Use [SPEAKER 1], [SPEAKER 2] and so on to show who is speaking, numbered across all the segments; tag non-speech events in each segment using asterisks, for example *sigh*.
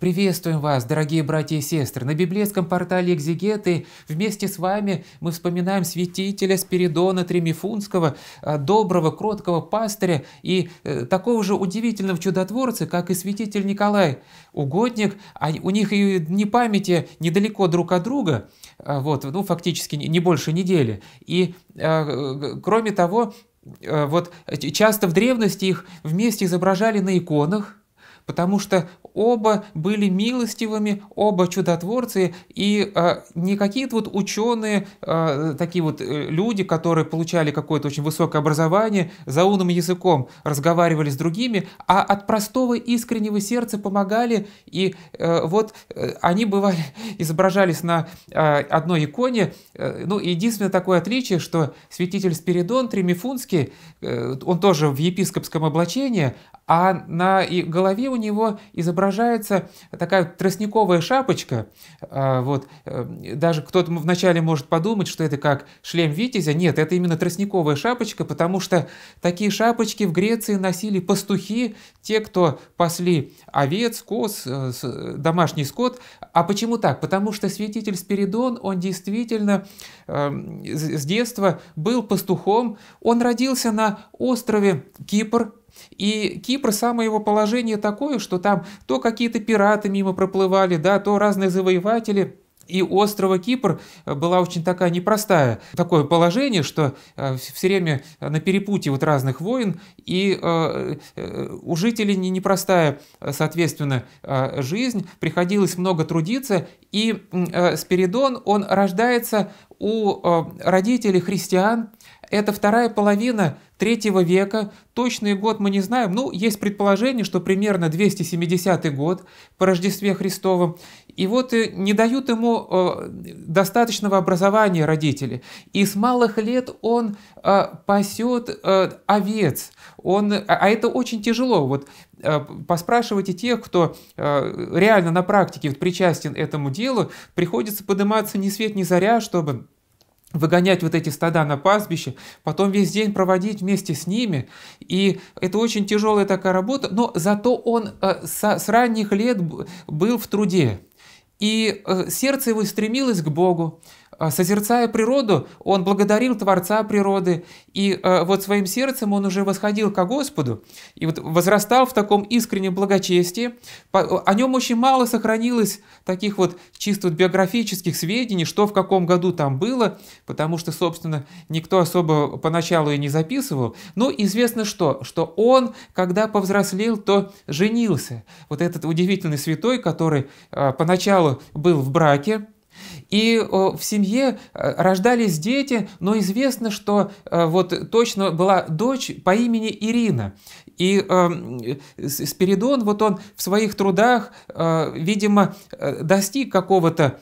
[SPEAKER 1] Приветствуем вас, дорогие братья и сестры! На библейском портале «Экзегеты» вместе с вами мы вспоминаем святителя Спиридона Тремифунского, э, доброго, кроткого пастыря и э, такого же удивительного чудотворца, как и святитель Николай Угодник. А у них и дни памяти недалеко друг от друга, э, вот, ну, фактически не больше недели. И, кроме того, вот часто в древности их вместе изображали на иконах, потому что оба были милостивыми, оба чудотворцы, и э, не какие-то вот ученые, э, такие вот э, люди, которые получали какое-то очень высокое образование, за умным языком разговаривали с другими, а от простого искреннего сердца помогали, и э, вот э, они бывали, *laughs* изображались на э, одной иконе, э, ну, единственное такое отличие, что святитель Спиридон Тремифунский, э, он тоже в епископском облачении, а на голове у него изображается такая тростниковая шапочка. А, вот. Э, даже кто-то вначале может подумать, что это как шлем витязя. Нет, это именно тростниковая шапочка, потому что такие шапочки в Греции носили пастухи, те, кто пасли овец, коз, э, домашний скот. А почему так? Потому что святитель Спиридон, он действительно эм, с детства был пастухом. Он родился на острове Кипр, и Кипр, самое его положение такое, что там то какие-то пираты мимо проплывали, да, то разные завоеватели – и острова Кипр э, была очень такая непростая. Такое положение, что э, все время на перепутье вот разных войн, и э, у жителей непростая, соответственно, жизнь, приходилось много трудиться, и Спиридон, он рождается у родителей христиан, это вторая половина третьего века, точный год мы не знаем, ну, есть предположение, что примерно 270 год по Рождестве Христовом. И вот э, не дают ему э, достаточного образования родители. И с малых лет он э, пасет овец. Он, а, а это очень тяжело. Вот поспрашивайте тех, кто реально на практике вот, причастен этому делу, приходится подниматься ни свет ни заря, чтобы выгонять вот эти стада на пастбище, потом весь день проводить вместе с ними. И это очень тяжелая такая работа, но зато он э, с ранних лет был в труде. И э, сердце его стремилось к Богу. Э, созерцая природу, он благодарил Творца природы, и э, вот своим сердцем он уже восходил ко Господу, и вот возрастал в таком искреннем благочестии. Э, о нем очень мало сохранилось таких вот чисто биографических сведений, что в каком году там было, потому что, собственно, никто особо поначалу и не записывал. Но известно что, что он, когда повзрослел, то женился. Вот этот удивительный святой, который поначалу был в браке, и в семье э, рождались дети, но известно, что э, вот точно была дочь по имени Ирина. И эм, Спиридон, вот он в своих трудах, э, видимо, достиг какого-то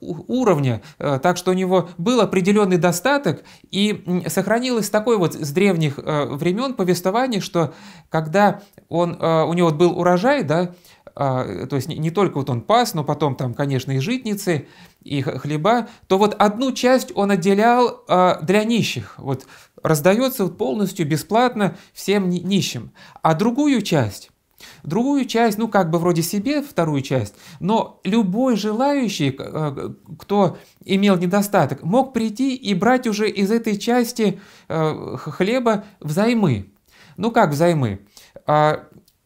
[SPEAKER 1] уровня, так что у него был определенный достаток, и сохранилось такое вот с древних времен повествование, что когда он, у него был урожай, да, а, то есть не только вот он пас, но потом там, конечно, и житницы, и хлеба, то вот одну часть он отделял а, для нищих, вот раздается полностью бесплатно всем нищим, а другую часть Другую часть, ну как бы вроде себе вторую часть, но любой желающий, а, кто имел недостаток, мог прийти и брать уже из этой части хлеба взаймы. Ну как взаймы?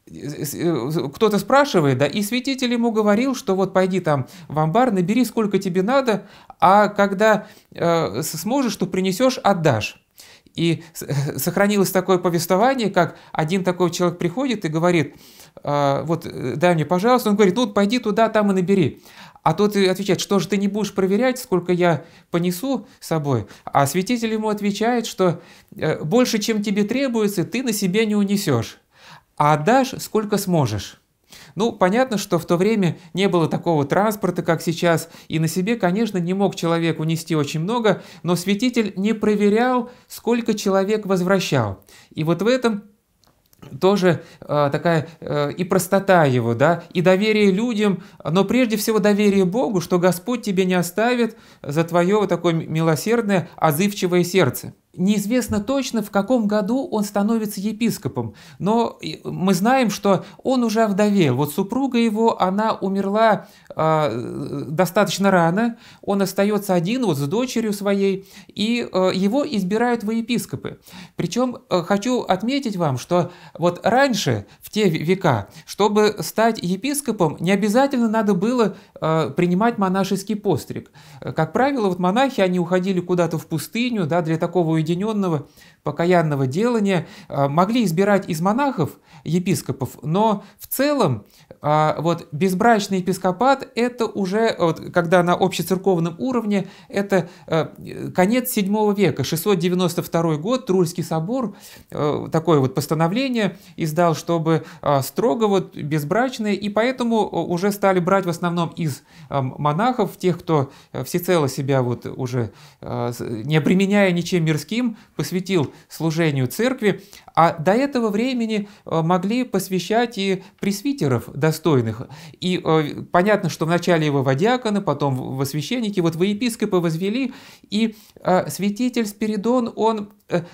[SPEAKER 1] Э, кто-то спрашивает, да, и святитель ему говорил, что вот пойди там в амбар, набери сколько тебе надо, а когда э, сможешь, то принесешь, отдашь. И *laughs* сохранилось такое повествование, как один такой человек приходит и говорит, э, вот э, дай мне, пожалуйста, он говорит, ну вот пойди туда, там и набери. А тот отвечает, что же ты не будешь проверять, сколько я понесу с собой. А святитель ему отвечает, что э, больше, чем тебе требуется, ты на себе не унесешь а отдашь сколько сможешь. Ну, понятно, что в то время не было такого транспорта, как сейчас, и на себе, конечно, не мог человек унести очень много, но святитель не проверял, сколько человек возвращал. И вот в этом тоже э, такая э, и простота его, да, и доверие людям, но прежде всего доверие Богу, что Господь тебе не оставит за твое вот такое милосердное, отзывчивое сердце. Неизвестно точно, в каком году он становится епископом, но э, мы знаем, что он уже овдовел. Вот супруга его, она умерла э, достаточно рано, он остается один вот с дочерью своей, и э, его избирают во епископы. Причем э, хочу отметить вам, что вот раньше, в те века, чтобы стать епископом, не обязательно надо было э, принимать монашеский постриг. Э, как правило, вот монахи, они уходили куда-то в пустыню, да, для такого соединенного покаянного делания а, могли избирать из монахов епископов, но в целом а, вот безбрачный епископат это уже, вот, когда на общецерковном уровне, это э, конец 7 века, 692 год, Трульский собор э, такое вот постановление издал, чтобы а, строго вот безбрачные, и поэтому э, уже стали брать в основном из монахов, тех, кто всецело себя вот уже не обременяя ничем мирским, посвятил служению церкви, а до этого времени э, могли посвящать и пресвитеров достойных. И э, понятно, что вначале его в диаконы, потом во священники, вот во епископы возвели, и э, святитель Спиридон, он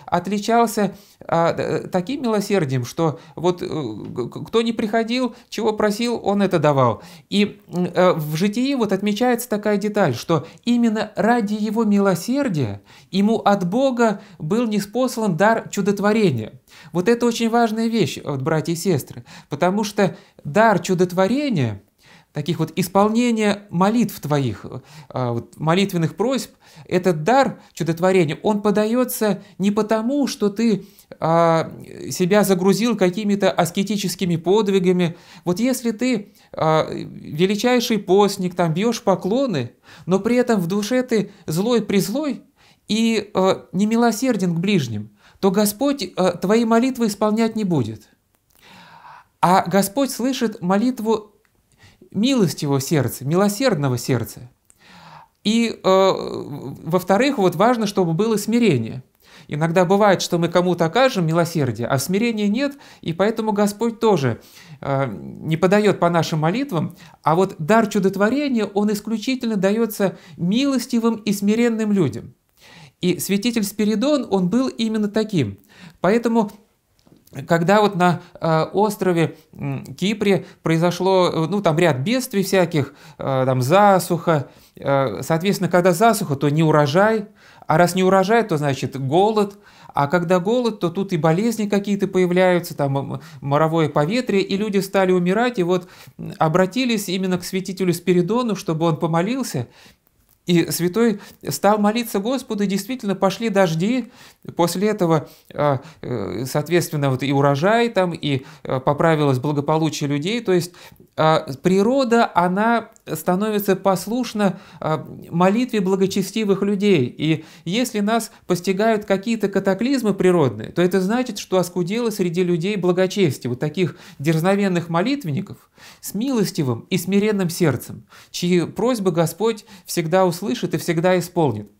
[SPEAKER 1] отличался а, э, таким милосердием, что вот э, кто не приходил, чего просил, он это давал. И э, в житии вот отмечается такая деталь, что именно ради его милосердия ему от Бога был неспослан дар чудотворения. Вот это очень важная вещь, братья и сестры, потому что дар чудотворения – таких вот исполнения молитв твоих, э, молитвенных просьб, этот дар чудотворения, он подается не потому, что ты а, себя загрузил какими-то аскетическими подвигами. Вот если ты а, величайший постник, там бьешь поклоны, но при этом в душе ты злой при злой и э, немилосерден к ближним, то Господь э, твои молитвы исполнять не будет. А Господь слышит молитву милость его сердца, милосердного сердца. И, э, во-вторых, вот важно, чтобы было смирение. Иногда бывает, что мы кому-то окажем милосердие, а смирения нет, и поэтому Господь тоже э, не подает по нашим молитвам, а вот дар чудотворения, он исключительно дается милостивым и смиренным людям. И святитель Спиридон, он был именно таким. Поэтому когда вот на э, острове Кипре произошло, э, ну, там ряд бедствий всяких, э, там засуха, соответственно, когда засуха, то не урожай, а раз не урожай, то, значит, голод, а когда голод, то тут и болезни какие-то появляются, там моровое поветрие, и люди стали умирать, и вот обратились именно к святителю Спиридону, чтобы он помолился, и святой стал молиться Господу, и действительно пошли дожди, после этого, а, э, соответственно, вот и урожай там, и а, поправилось благополучие людей, то есть а, природа, она становится послушна а, молитве благочестивых людей. И если нас постигают какие-то катаклизмы природные, то это значит, что оскудело среди людей благочестие, вот таких дерзновенных молитвенников с милостивым и смиренным сердцем, чьи просьбы Господь всегда услышит и всегда исполнит.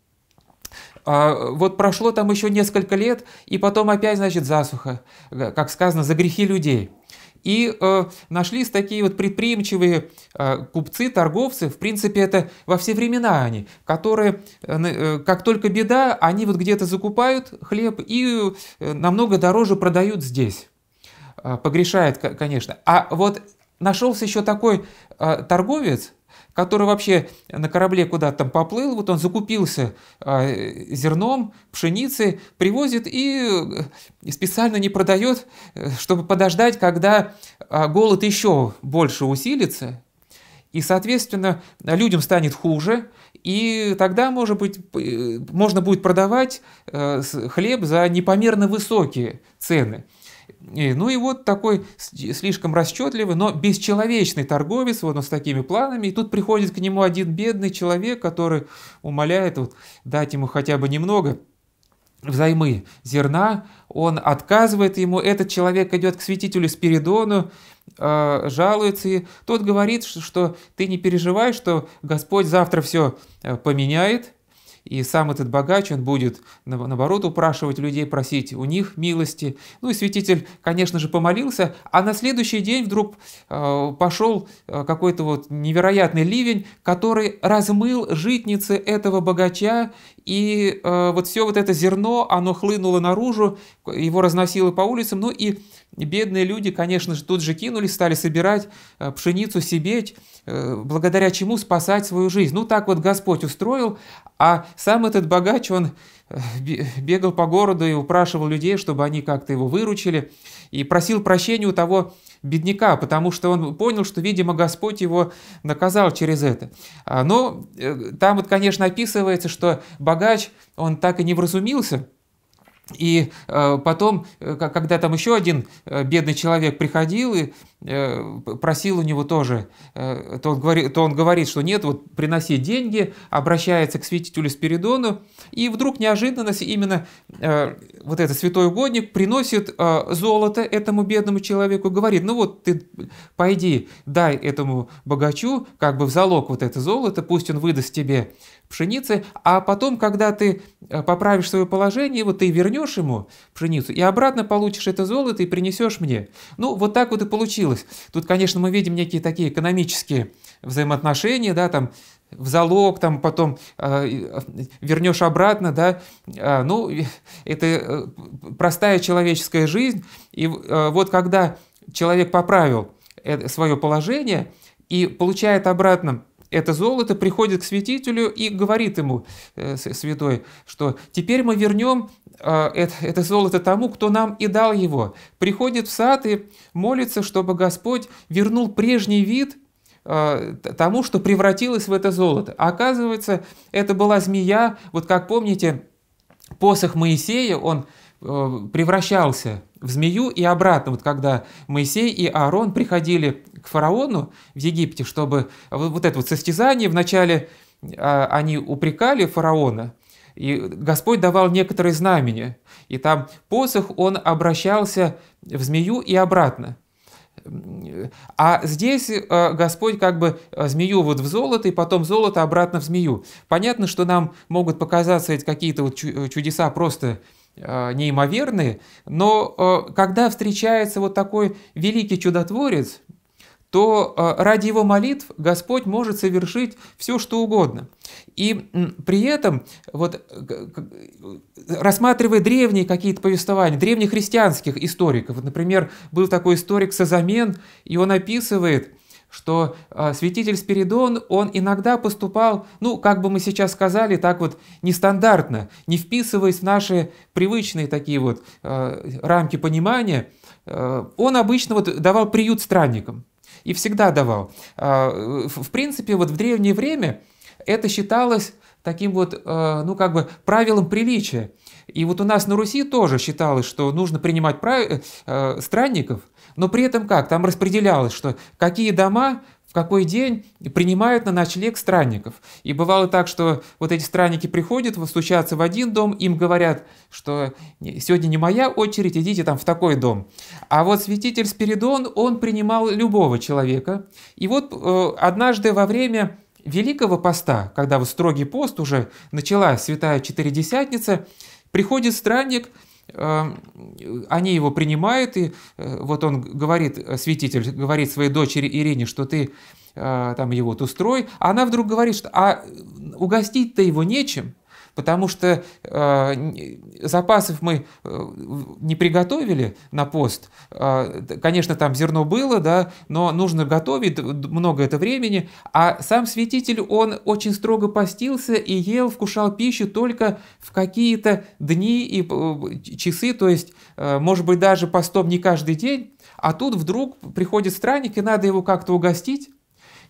[SPEAKER 1] А, вот прошло там еще несколько лет, и потом опять, значит, засуха, как сказано, за грехи людей – и э, нашлись такие вот предприимчивые э, купцы, торговцы, в принципе, это во все времена они, которые, э, э как только беда, они вот где-то закупают хлеб и э, намного дороже продают здесь. Э, погрешает, конечно. А вот нашелся еще такой э, торговец, который вообще на корабле куда-то там поплыл, вот он закупился а, зерном, пшеницей, привозит и э, специально не продает, э, чтобы подождать, когда а, голод еще больше усилится, и, соответственно, людям станет хуже, и тогда, может быть, э, можно будет продавать хлеб за непомерно высокие цены. Э, ну и вот такой слишком расчетливый, но бесчеловечный торговец, вот он с такими планами, и тут приходит к нему один бедный человек, который умоляет вот, дать ему хотя бы немного взаймы зерна, он отказывает ему, этот человек идет к святителю Спиридону, э, жалуется, и тот говорит, что ты не переживай, что Господь завтра все э, поменяет, и сам этот богач, он будет, наоборот, упрашивать людей, просить у них милости. Ну и святитель, конечно же, помолился, а на следующий день вдруг э, пошел э, какой-то вот невероятный ливень, который размыл житницы этого богача, и э, вот все вот это зерно, оно хлынуло наружу, его разносило по улицам, ну и бедные люди, конечно же, тут же кинулись, стали собирать э, пшеницу, себеть, э, благодаря чему спасать свою жизнь. Ну, так вот Господь устроил, а сам этот богач, он э, бегал по городу и упрашивал людей, чтобы они как-то его выручили, и просил прощения у того бедняка, потому что он понял, что, видимо, Господь его наказал через это. А, но там вот, конечно, описывается, что богач, он так и не вразумился – и э, потом, э, когда там еще один э, бедный человек приходил и просил у него тоже, то он, говорит, то он говорит, что нет, вот приноси деньги, обращается к святителю Спиридону, и вдруг неожиданно именно вот этот святой угодник приносит золото этому бедному человеку, говорит, ну вот ты пойди, дай этому богачу как бы в залог вот это золото, пусть он выдаст тебе пшеницы, а потом, когда ты поправишь свое положение, вот ты вернешь отдаешь ему пшеницу, и обратно получишь это золото и принесешь мне. Ну, вот так вот и получилось. Тут, конечно, мы видим некие такие экономические взаимоотношения, да, там в залог, там потом э, вернешь обратно, да, а, ну, э, ну, это простая человеческая жизнь, и э, вот когда человек поправил э, свое положение и получает обратно это золото, приходит к святителю и говорит ему, э, святой, что теперь мы вернем а, это, золото тому, кто нам и дал его. Приходит в сад и молится, чтобы Господь вернул прежний вид а, тому, что превратилось в это золото. А оказывается, это была змея, вот как помните, посох Моисея, он э, превращался в змею и обратно. Вот когда Моисей и Аарон приходили к фараону в Египте, чтобы вот это вот состязание, вначале они упрекали фараона, и Господь давал некоторые знамения. И там посох, он обращался в змею и обратно. А здесь э, Господь как бы э, змею вот в золото, и потом золото обратно в змею. Понятно, что нам могут показаться эти какие-то вот э, чудеса просто неимоверные, но когда встречается вот такой великий чудотворец, то а, ради его молитв Господь может совершить все, что угодно. И при этом, вот, э, рассматривая древние какие-то повествования, древнехристианских историков, вот, например, был такой историк Сазамен, и он описывает, что а, святитель Спиридон, он иногда поступал, ну, как бы мы сейчас сказали, так вот нестандартно, не вписываясь в наши привычные такие вот а, рамки понимания, он обычно вот давал приют странникам и всегда давал. А, в принципе, вот в древнее время это считалось таким вот, а, ну как бы, правилом приличия. И вот у нас на Руси тоже считалось, что нужно принимать прав... Э, э, странников, но при этом как? Там распределялось, что какие дома в какой день принимают на ночлег странников. И бывало так, что вот эти странники приходят, стучатся в один дом, им говорят, что сегодня не моя очередь, идите там в такой дом. А вот святитель Спиридон, он принимал любого человека. И вот э, однажды во время Великого поста, когда вот строгий пост уже начала Святая Четыредесятница, приходит странник – Эм, они его принимают, и э, вот он говорит, э, святитель говорит своей дочери Ирине, что ты э, там его тут строй, а она вдруг говорит, что а угостить-то его нечем, потому что э, запасов мы э, не приготовили на пост. Э, конечно, там зерно было, да, но нужно готовить, много это времени. А сам святитель, он очень строго постился и ел, вкушал пищу только в какие-то дни и э, часы, то есть, э, может быть, даже постом не каждый день, а тут вдруг приходит странник, и надо его как-то угостить.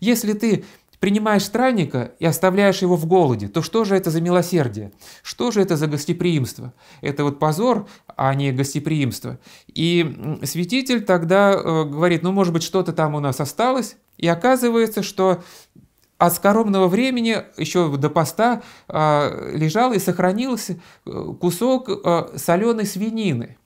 [SPEAKER 1] Если ты принимаешь странника и оставляешь его в голоде, то что же это за милосердие? Что же это за гостеприимство? Это вот позор, а не гостеприимство. И святитель тогда э, говорит, ну, может быть, что-то там у нас осталось, и оказывается, что от скоромного времени, еще до поста, а, лежал и сохранился э, кусок э, соленой свинины.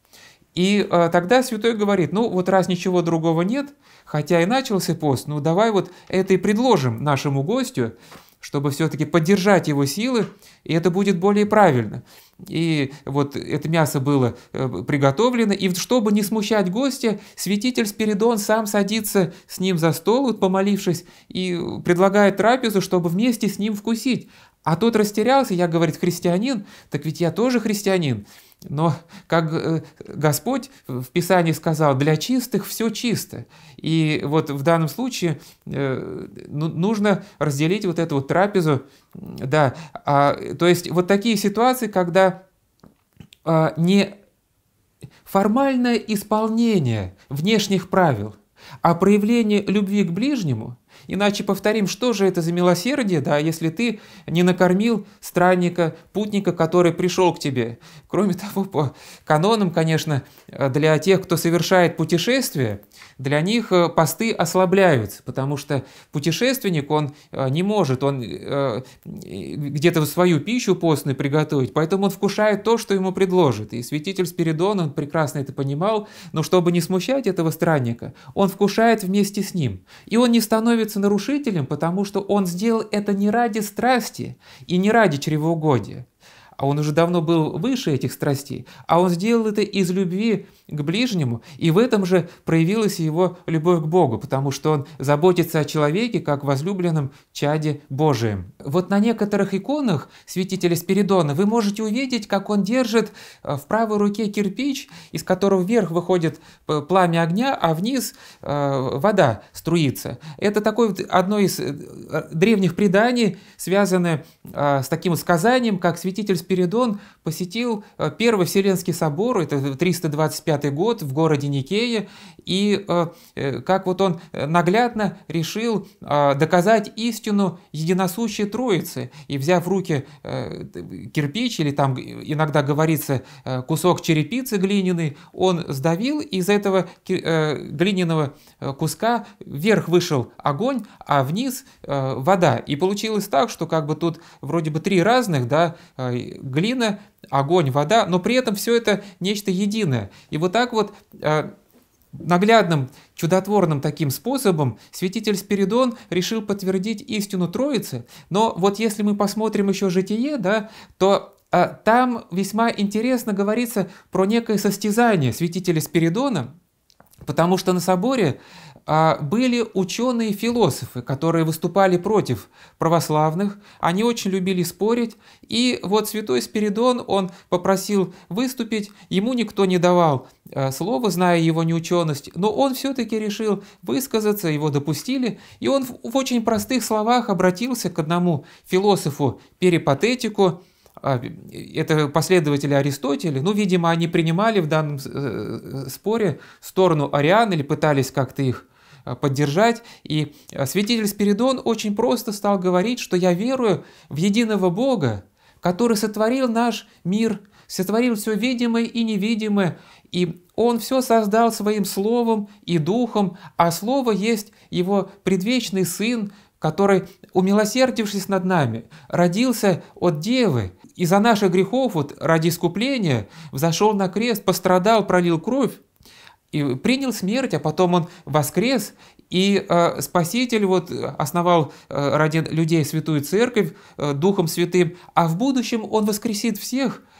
[SPEAKER 1] И тогда святой говорит, ну вот раз ничего другого нет, Хотя и начался пост, ну давай вот это и предложим нашему гостю, чтобы все-таки поддержать его силы, и это будет более правильно. И вот это мясо было э, приготовлено, и чтобы не смущать гостя, святитель Спиридон сам садится с ним за стол, вот, помолившись, и предлагает трапезу, чтобы вместе с ним вкусить. А тот растерялся, я, говорит, христианин, так ведь я тоже христианин. Но, как э, Господь в Писании сказал, для чистых все чисто. И вот в данном случае э, ну, нужно разделить вот эту вот трапезу. Да. А, то есть вот такие ситуации, когда а, не формальное исполнение внешних правил, а проявление любви к ближнему – Иначе повторим, что же это за милосердие, да, если ты не накормил странника, путника, который пришел к тебе. Кроме *laughs* того, по канонам, конечно, э, для тех, кто совершает путешествие, для них э, посты ослабляются, потому что путешественник, он э, не может, он э, где-то свою пищу постную приготовить, поэтому он вкушает то, что ему предложит. И святитель Спиридон, он прекрасно это понимал, но чтобы не смущать этого странника, он вкушает вместе с ним. И он не становится нарушителем, потому что он сделал это не ради страсти и не ради чревоугодия, а он уже давно был выше этих страстей, а он сделал это из любви к ближнему, и в этом же проявилась его любовь к Богу, потому что он заботится о человеке как возлюбленном чаде Божием. Вот на некоторых иконах святителя Спиридона вы можете увидеть, как он держит э, в правой руке кирпич, из которого вверх выходит э, пламя огня, а вниз э, вода струится. Это такое одно из древних преданий, связанное с таким сказанием, как святитель Спиридон посетил э, Первый Вселенский собор, это 325 год, в городе Никее, и э, э, как вот он наглядно решил доказать истину единосущей Троицы, и взяв в руки кирпич, или там иногда говорится кусок черепицы глиняный, он сдавил, и из этого глиняного куска вверх вышел огонь, а вниз вода. И получилось так, что как бы тут вроде бы три разных, да, глина, огонь, вода, но при этом все это нечто единое. И вот так вот э, наглядным, чудотворным таким способом святитель Спиридон решил подтвердить истину Троицы. Но вот если мы посмотрим еще «Житие», да, то э, там весьма интересно говорится про некое состязание святителя Спиридона, потому что на соборе а были ученые-философы, которые выступали против православных, они очень любили спорить, и вот святой Спиридон, он попросил выступить, ему никто не давал э, слова, зная его неученость, но он все-таки решил высказаться, его допустили, и он в очень простых словах обратился к одному философу-перипатетику, а, это последователи Аристотеля, ну, видимо, они принимали в данном э, э, споре сторону ариан или пытались как-то их Э, поддержать. И э, святитель Спиридон очень просто стал говорить, что я верую в единого Бога, который сотворил наш мир, сотворил все видимое и невидимое, и он все создал своим словом и духом, а слово есть его предвечный сын, который, умилосердившись над нами, родился от Девы, и за наших грехов, вот ради искупления, взошел на крест, пострадал, пролил кровь, и принял смерть, а потом он воскрес, и э, Спаситель вот э, основал э, ради людей святую церковь э, Духом Святым, а в будущем он воскресит всех –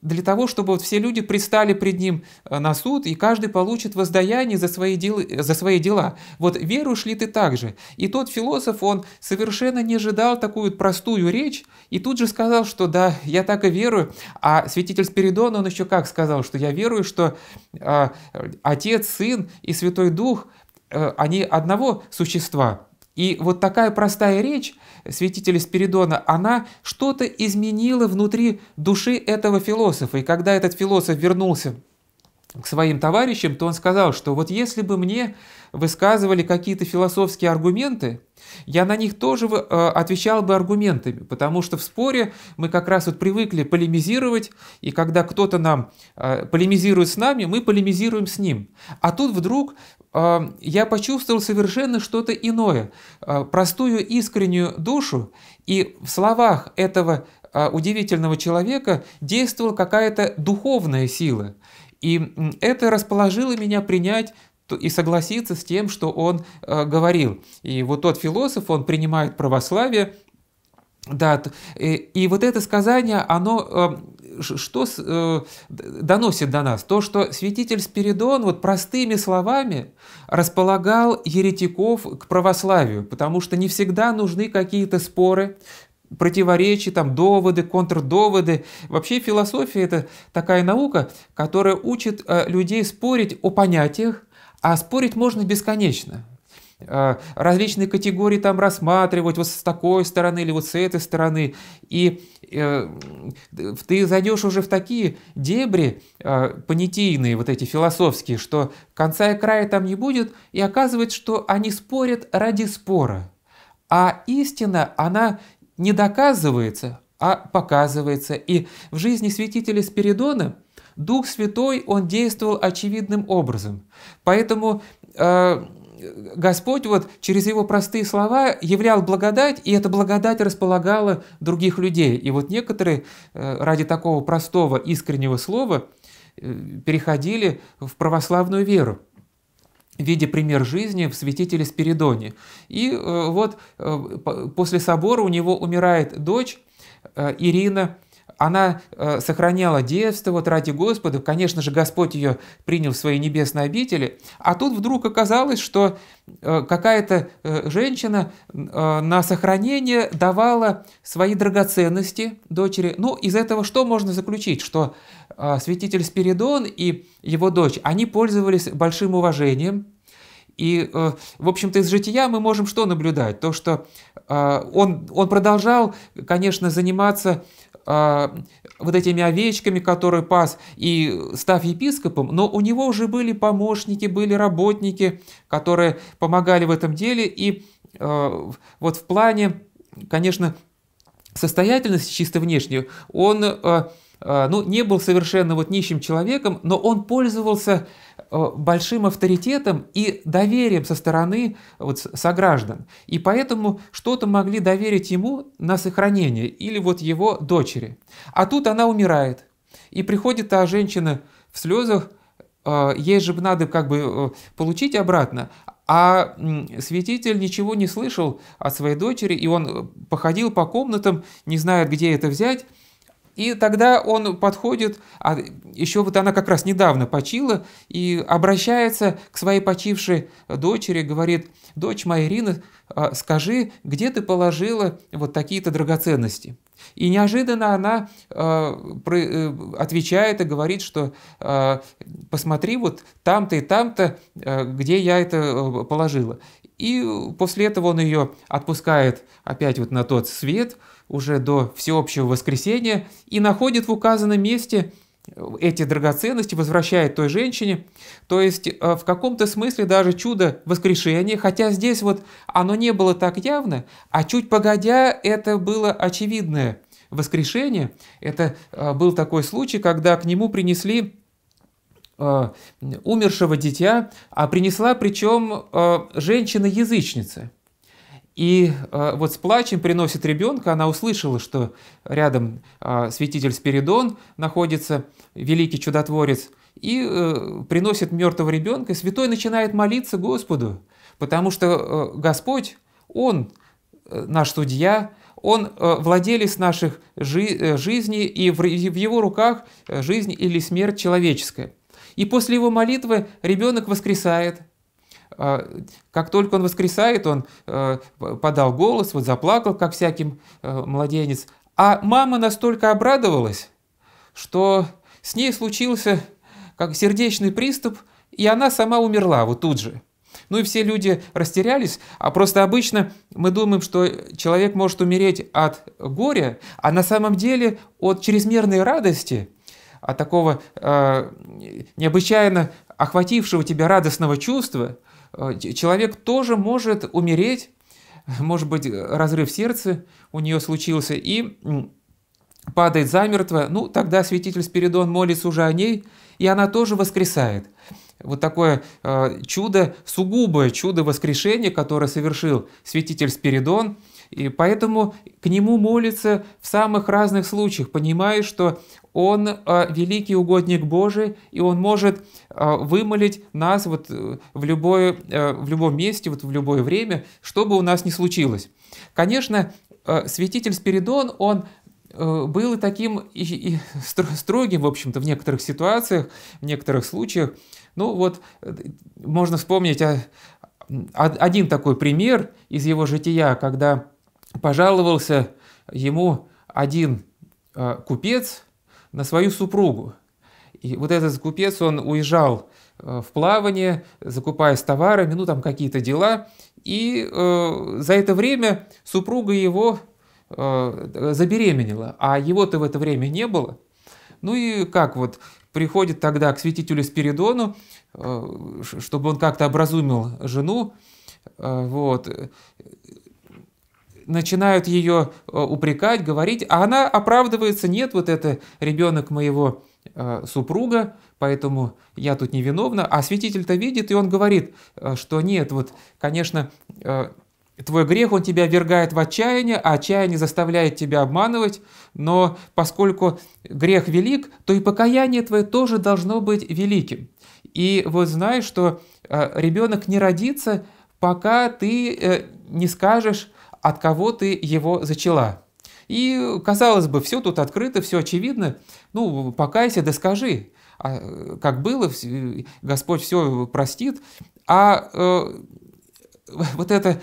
[SPEAKER 1] для того, чтобы вот все люди пристали пред ним э, на суд, и каждый получит воздаяние за свои, дел, э, за свои дела. Вот веруешь ли ты так же? И тот философ, он совершенно не ожидал такую простую речь, и тут же сказал, что да, я так и верую. А святитель Спиридон, он еще как сказал, что я верую, что а, э, Отец, Сын и Святой Дух, э, они одного существа – и вот такая простая речь святителя Спиридона, она что-то изменила внутри души этого философа. И когда этот философ вернулся к своим товарищам, то он сказал, что вот если бы мне высказывали какие-то философские аргументы, я на них тоже э, отвечал бы аргументами, потому что в споре мы как раз вот привыкли полемизировать, и когда кто-то нам э, полемизирует с нами, мы полемизируем с ним. А тут вдруг я почувствовал совершенно что-то иное, а, простую искреннюю душу, и в словах этого а, удивительного человека действовала какая-то духовная сила. И это расположило меня принять и согласиться с тем, что он а, говорил. И вот тот философ, он принимает православие да, и, э, и вот это сказание, оно эм, что э, доносит до нас? То, что святитель Спиридон вот простыми словами располагал еретиков к православию, потому что не всегда нужны какие-то споры, противоречия, там, доводы, контрдоводы. Вообще философия – это такая наука, которая учит э, людей спорить о понятиях, а спорить можно бесконечно. А, различные категории там рассматривать вот с такой стороны или вот с этой стороны. И э, ты зайдешь уже в такие дебри а, понятийные, вот эти философские, что конца и края там не будет, и оказывается, что они спорят ради спора. А истина, она не доказывается, а показывается. И в жизни святителя Спиридона Дух Святой, он действовал очевидным образом. Поэтому э, Господь вот через его простые слова являл благодать, и эта благодать располагала других людей. И вот некоторые э, ради такого простого искреннего слова э, переходили в православную веру В виде пример жизни в святителе Спиридоне. И э, вот после собора у него умирает дочь Ирина, она э, сохраняла девство вот ради Господа, конечно же, Господь ее принял в свои небесные обители, а тут вдруг оказалось, что э, какая-то э, женщина э, на сохранение давала свои драгоценности дочери. Ну, из этого что можно заключить? Что э, святитель Спиридон и его дочь, они пользовались большим уважением, и, э, в общем-то, из жития мы можем что наблюдать? То, что э, он, он продолжал, конечно, заниматься э, вот этими овечками, которые пас, и став епископом, но у него уже были помощники, были работники, которые помогали в этом деле, и вот в плане, конечно, состоятельности чисто внешнюю, он Э, ну, не был совершенно вот нищим человеком, но он пользовался э, большим авторитетом и доверием со стороны вот, сограждан. И поэтому что-то могли доверить ему на сохранение или вот его дочери. А тут она умирает. И приходит та женщина в слезах, э, ей же надо как бы получить обратно, а святитель ничего не слышал от своей дочери, и он походил по комнатам, не знает, где это взять, и тогда он подходит, а еще вот она как раз недавно почила, и обращается к своей почившей дочери, говорит, дочь моя Ирина, а, скажи, где ты положила вот такие-то драгоценности? И неожиданно она а, э, отвечает и говорит, что а, посмотри вот там-то и там-то, где я это э, положила. И после этого он ее отпускает опять вот на тот свет, уже до всеобщего воскресения, и находит в указанном месте э, эти драгоценности, возвращает той женщине. То есть э, в каком-то смысле даже чудо воскрешения, хотя здесь вот оно не было так явно, а чуть погодя это было очевидное воскрешение. Это э, был такой случай, когда к нему принесли Э, умершего дитя, а принесла причем э, женщина-язычница. И э, вот с плачем приносит ребенка, она услышала, что рядом святитель Спиридон находится, великий чудотворец, и приносит мертвого ребенка. Святой начинает молиться Господу, потому что Господь, Он наш судья, Он владелец наших жи- жизней, и в, в Его руках жизнь или смерть человеческая. И после его молитвы ребенок воскресает. А, как только он воскресает, он э, подал голос, вот заплакал, как всяким э, младенец. А мама настолько обрадовалась, что с ней случился как сердечный приступ, и она сама умерла вот тут же. Ну и все люди растерялись, а просто обычно мы думаем, что человек может умереть от горя, а на самом деле от чрезмерной радости – от а такого э, необычайно охватившего тебя радостного чувства, э, человек тоже может умереть, может быть, разрыв сердца у нее случился, и падает замертво, ну, тогда святитель Спиридон молится уже о ней, и она тоже воскресает. Вот такое э, чудо, сугубое чудо воскрешения, которое совершил святитель Спиридон – и поэтому к нему молится в самых разных случаях, понимая, что он э, великий угодник Божий, и он может э, вымолить нас вот э, в, любое, э, в любом месте, вот в любое время, что бы у нас ни случилось. Конечно, э, святитель Спиридон, он э, был и таким и, и строгим, в общем-то, в некоторых ситуациях, в некоторых случаях. Ну вот, э, можно вспомнить а, один такой пример из его жития, когда пожаловался ему один а, купец на свою супругу. И вот этот купец, он уезжал а, в плавание, закупаясь товарами, ну там какие-то дела. И э, за это время супруга его э, забеременела, а его-то в это время не было. Ну и как вот приходит тогда к святителю Спиридону, э, чтобы он как-то образумил жену, э, вот, начинают ее э, упрекать, говорить, а она оправдывается, нет, вот это ребенок моего э, супруга, поэтому я тут невиновна. А святитель-то видит, и он говорит, э, что нет, вот, конечно, твой грех, он тебя вергает в отчаяние, а отчаяние заставляет тебя обманывать, но поскольку грех велик, то и покаяние твое тоже должно быть великим. И вот знаешь, что ребенок не родится, пока ты не скажешь от кого ты его зачала. И, казалось бы, все тут открыто, все очевидно. Ну, покайся, да скажи, а, э, как было, э, Господь все простит. А э, *laughs* вот это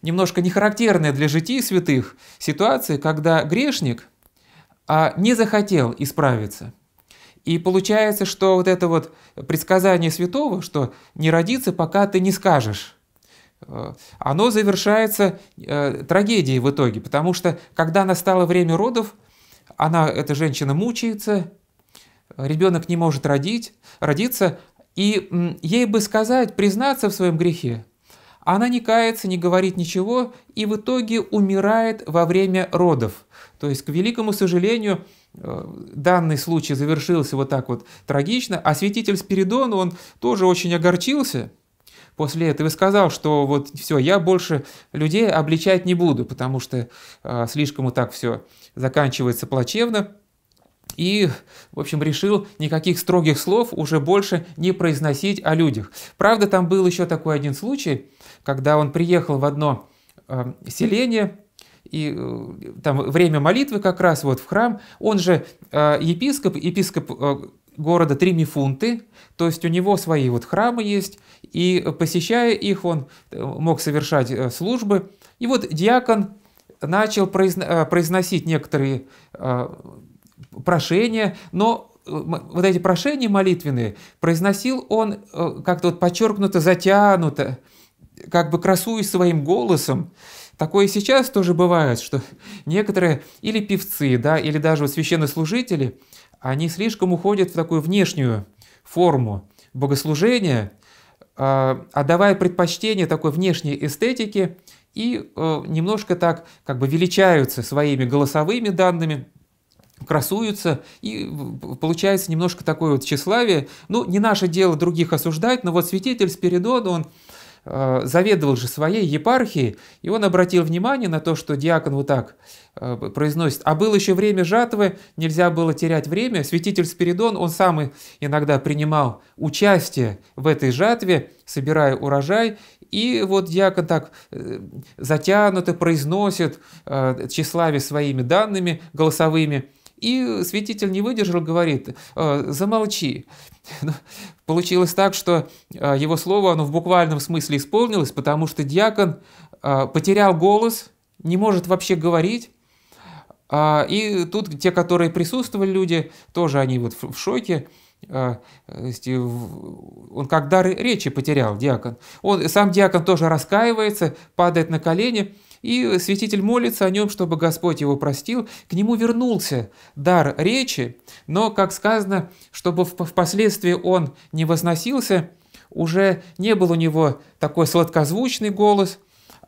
[SPEAKER 1] немножко нехарактерная для житий святых ситуация, когда грешник а, не захотел исправиться. И получается, что вот это вот предсказание святого, что не родится, пока ты не скажешь. Э, оно завершается э, трагедией в итоге, потому что когда настало время родов, она, эта женщина мучается, ребенок не может родить, родиться, и ей бы сказать, признаться в своем грехе. Она не кается, не говорит ничего, и в итоге умирает во время родов. То есть, к великому сожалению, э, данный случай завершился вот так вот трагично, а святитель Спиридон, он тоже очень огорчился – после этого и сказал, что вот все, я больше людей обличать не буду, потому что э, слишком вот так все заканчивается плачевно. И, в общем, решил никаких строгих слов уже больше не произносить о людях. Правда, там был еще такой один случай, когда он приехал в одно э, селение, и э, там время молитвы как раз вот в храм, он же э, епископ, епископ города Тримифунты, то есть у него свои вот храмы есть, и э, посещая их, он э, мог совершать э, службы. И вот диакон начал произносить некоторые прошения, но вот эти прошения молитвенные произносил он как-то вот подчеркнуто, затянуто, как бы красуясь своим голосом. Такое сейчас тоже бывает, что некоторые или певцы, да, или даже вот священнослужители – они слишком уходят в такую внешнюю форму богослужения, а, отдавая предпочтение такой внешней эстетике и э, немножко так как бы величаются своими голосовыми данными, красуются, и получается немножко такое вот тщеславие. Ну, не наше дело других осуждать, но вот святитель Спиридон, он Э, заведовал же своей епархией, и он обратил внимание на то, что диакон вот так э, произносит. А было еще время жатвы, нельзя было терять время. Святитель Спиридон, он сам иногда принимал участие в этой жатве, собирая урожай, и вот диакон так э, затянуто произносит тщеславие своими данными голосовыми, и святитель не выдержал, говорит, «Э, замолчи. *laughs* Ну, получилось так, что э, его слово, оно в буквальном смысле исполнилось, потому что диакон э, потерял голос, не может вообще говорить. А, и тут те, которые присутствовали люди, тоже они вот в шоке. Он как дар речи потерял, диакон. Он, сам диакон тоже раскаивается, падает на колени – и святитель молится о нем, чтобы Господь его простил, к нему вернулся дар речи, но, как сказано, чтобы впоследствии он не возносился, уже не был у него такой сладкозвучный голос,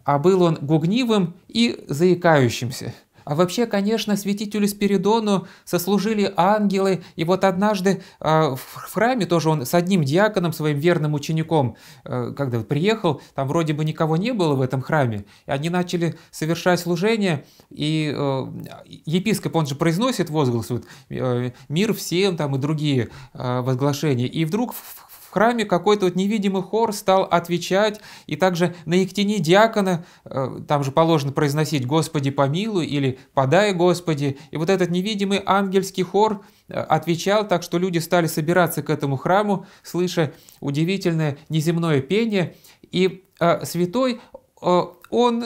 [SPEAKER 1] а был он гугнивым и заикающимся. А вообще, конечно, святителю Спиридону сослужили ангелы, и вот однажды э, в храме тоже он с одним диаконом, своим верным учеником, э, когда приехал, там вроде бы никого не было в этом храме, и они начали совершать служение, и э, епископ, он же произносит возглас, вот, э, «Мир всем» там и другие э, возглашения, и вдруг в храме какой-то вот невидимый хор стал отвечать, и также на Ектине диакона, э, там же положено произносить «Господи помилуй» или «Подай Господи», и вот этот невидимый ангельский хор э, отвечал, так что люди стали собираться к этому храму, слыша удивительное неземное пение, и э, святой, он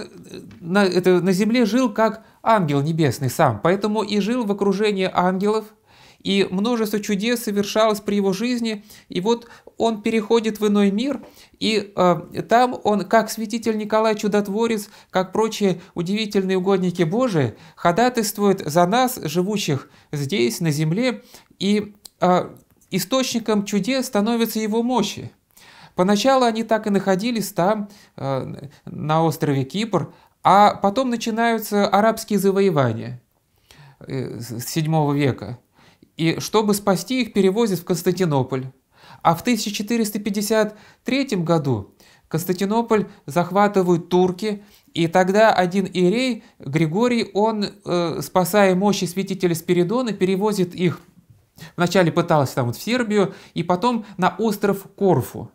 [SPEAKER 1] на, это, на земле жил как ангел небесный сам, поэтому и жил в окружении ангелов – и множество чудес совершалось при его жизни, и вот он переходит в иной мир, и э, там он, как святитель Николай Чудотворец, как прочие удивительные угодники Божии, ходатайствует за нас, живущих здесь, на земле, и э, источником чудес становится его мощи. Поначалу они так и находились там, э, на острове Кипр, а потом начинаются арабские завоевания э, с VII века и чтобы спасти их перевозят в Константинополь. А в 1453 году Константинополь захватывают турки, и тогда один ирей, Григорий, он, э, спасая мощи святителя Спиридона, перевозит их, вначале пытался там вот в Сербию, и потом на остров Корфу.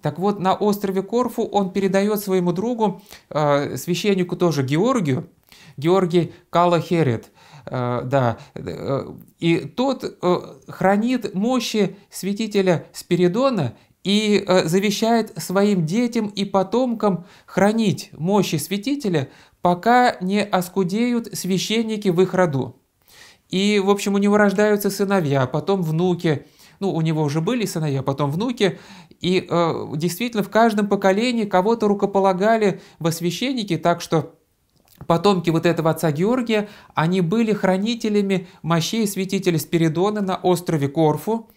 [SPEAKER 1] Так вот, на острове Корфу он передает своему другу, э, священнику тоже Георгию, Георгий Калахерет, э, да, э, и тот э, хранит мощи святителя Спиридона и завещает своим детям и потомкам хранить мощи святителя, пока не оскудеют священники в их роду. И, в общем, у него рождаются сыновья, потом внуки. Ну, у него уже были сыновья, потом внуки. И э, действительно, в каждом поколении кого-то рукополагали во священники, так что потомки вот этого отца Георгия, они были хранителями мощей святителя Спиридона на острове Корфу.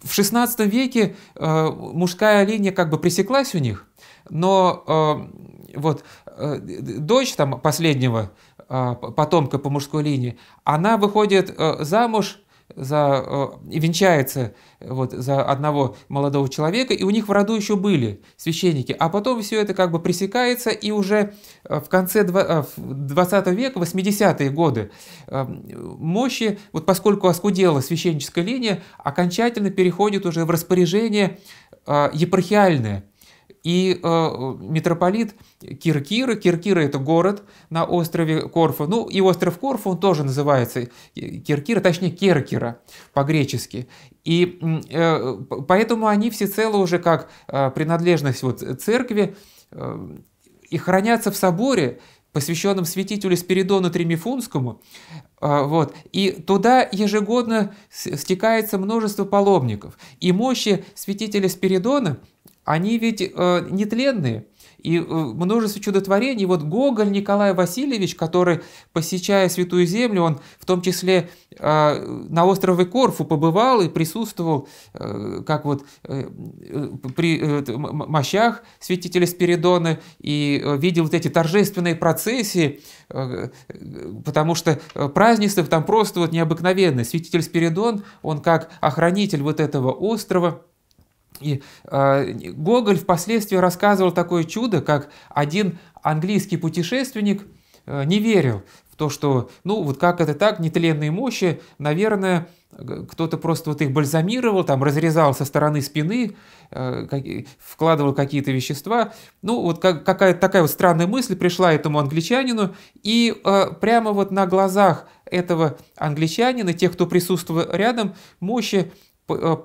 [SPEAKER 1] В XVI веке э, мужская линия как бы пресеклась у них, но э, вот э, дочь там последнего э, потомка по мужской линии, она выходит э, замуж за, э, и венчается э, вот, за одного молодого человека, и у них в роду еще были священники. А потом все это как бы пресекается, и уже э, в конце 20 века, 80-е годы, мощи, вот поскольку оскудела священническая линия, окончательно переходит уже в распоряжение епархиальное – и э, митрополит Киркира, Киркира это город на острове Корфу, ну и остров Корфу он тоже называется э, Киркира, точнее Керкира по-гречески. И э, поэтому они всецело уже как э, принадлежность вот церкви э, и хранятся в соборе, посвященном святителю Спиридону Тримифунскому, э, вот, и туда ежегодно стекается множество паломников. И мощи святителя Спиридона они ведь э, нетленные. И э, множество чудотворений. Вот Гоголь Николай Васильевич, который, посещая Святую Землю, он в том числе э, на острове Корфу побывал и присутствовал, э, как вот э, э при э, мощах святителя Спиридона, и э, видел вот эти торжественные процессии, э, э потому что празднеств там просто вот необыкновенно. Святитель Спиридон, он как охранитель вот этого острова, и э, Гоголь впоследствии рассказывал такое чудо, как один английский путешественник э, не верил в то, что, ну вот как это так, нетленные мощи, наверное, э, кто-то просто вот их бальзамировал, там разрезал со стороны спины, э, вкладывал какие-то вещества. Ну, вот как, какая-то такая вот странная мысль пришла этому англичанину, и э, прямо вот на глазах этого англичанина, тех, кто присутствовал рядом, мощи э,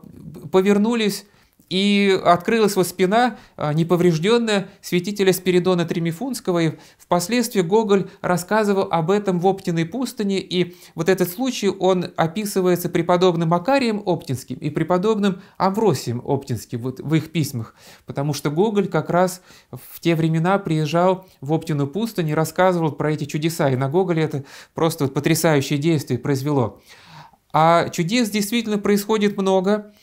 [SPEAKER 1] повернулись и открылась его спина, а, неповрежденная, святителя Спиридона Тримифунского. И впоследствии Гоголь рассказывал об этом в Оптиной пустыне. И вот этот случай, он описывается преподобным Макарием Оптинским и преподобным Авросием Оптинским вот в их письмах. Потому что Гоголь как раз в те времена приезжал в Оптину пустынь и рассказывал про эти чудеса. И на Гоголя это просто вот потрясающее действие произвело. А чудес действительно происходит много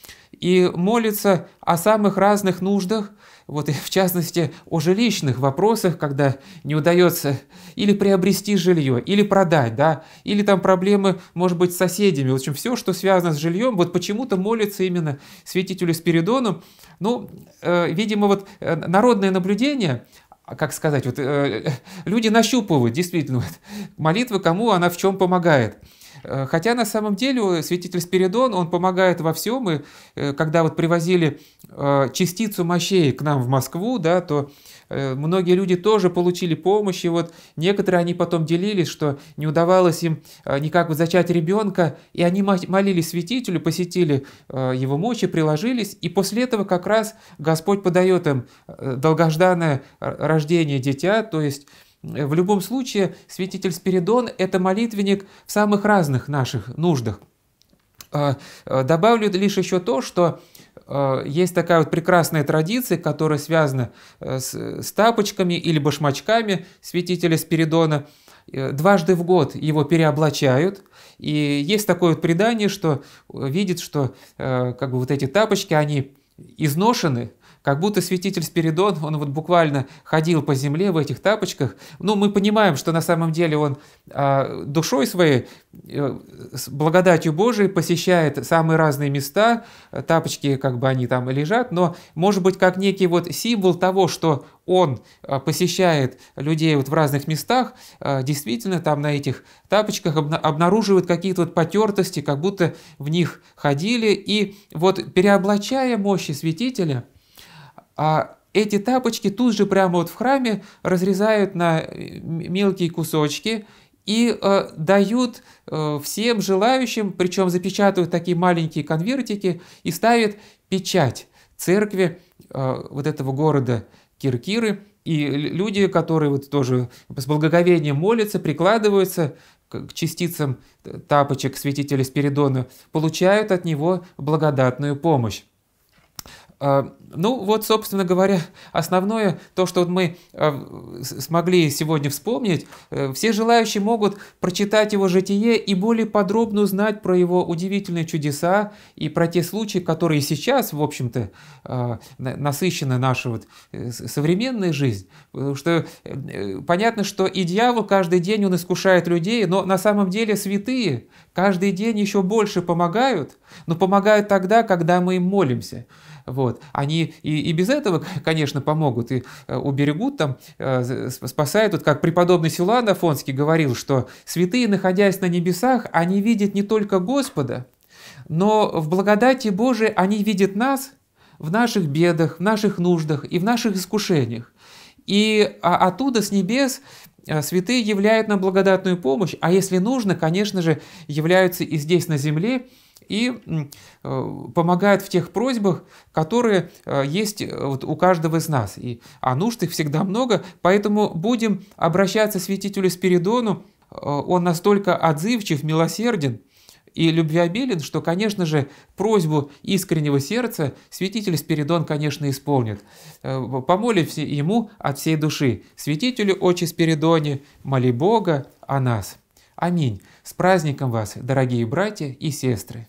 [SPEAKER 1] и молится о самых разных нуждах, вот и в частности о жилищных вопросах, когда не удается или приобрести жилье, или продать, да, или там проблемы, может быть, с соседями. В общем, все, что связано с жильем, вот почему-то молится именно святителю Спиридону. Ну, э, видимо, вот э, народное наблюдение, а как сказать, вот э, люди нащупывают действительно вот, молитва, кому она в чем помогает. Э, хотя на самом деле э, святитель Спиридон, он помогает во всем, и э, когда вот привозили частицу мощей к нам в Москву, да, то многие люди тоже получили помощь, и вот некоторые они потом делились, что не удавалось им никак вот зачать ребенка, и они молили святителю, посетили его мощи, приложились, и после этого как раз Господь подает им долгожданное рождение дитя, то есть Э, в любом случае, святитель Спиридон – это молитвенник в самых разных наших нуждах. Э, э, добавлю лишь еще то, что есть такая вот прекрасная традиция, которая связана с, с тапочками или башмачками святителя Спиридона. Дважды в год его переоблачают, и есть такое вот предание, что видит, что как бы вот эти тапочки, они изношены, как будто святитель Спиридон, он вот буквально ходил по земле в этих тапочках. Ну, мы понимаем, что на самом деле он а, душой своей, э, с благодатью Божией посещает самые разные места. Тапочки, как бы они там лежат, но, может быть, как некий вот символ того, что он а, посещает людей вот в разных местах, а, действительно там на этих тапочках обнаруживает какие-то вот потертости, как будто в них ходили. И вот переоблачая мощи святителя – а эти тапочки тут же прямо вот в храме разрезают на э, мелкие кусочки и э, дают э, всем желающим, причем запечатывают такие маленькие конвертики и ставят печать церкви э, вот этого города Киркиры. И люди, которые вот тоже с благоговением молятся, прикладываются к частицам э, тапочек святителя Спиридона, получают от него благодатную помощь. А, ну вот, собственно говоря, основное, то, что мы а, смогли сегодня вспомнить, э, все желающие могут прочитать его житие и более подробно узнать про его удивительные чудеса и про те случаи, которые сейчас, в общем-то, а, насыщена наша вот э, современная жизнь. Потому что э, понятно, что и дьявол каждый день он искушает людей, но на самом деле святые каждый день еще больше помогают, но помогают тогда, когда мы им молимся. Вот. Они и, и без этого, конечно, помогут и э, уберегут, там, э, спасают. Вот как преподобный Силуан Афонский говорил, что святые, находясь на небесах, они видят не только Господа, но в благодати Божией они видят нас в наших бедах, в наших нуждах и в наших искушениях. И а, оттуда, с небес, э, святые являют нам благодатную помощь, а если нужно, конечно же, являются и здесь, на земле, и э, помогает в тех просьбах, которые э, есть э, вот у каждого из нас. И, а нужд их всегда много, поэтому будем обращаться к святителю Спиридону. Он настолько отзывчив, милосерден и любвеобилен, что, конечно же, просьбу искреннего сердца святитель Спиридон, конечно, исполнит. Помолимся ему от всей души. Святителю очи Спиридоне, моли Бога о нас. Аминь. С праздником вас, дорогие братья и сестры!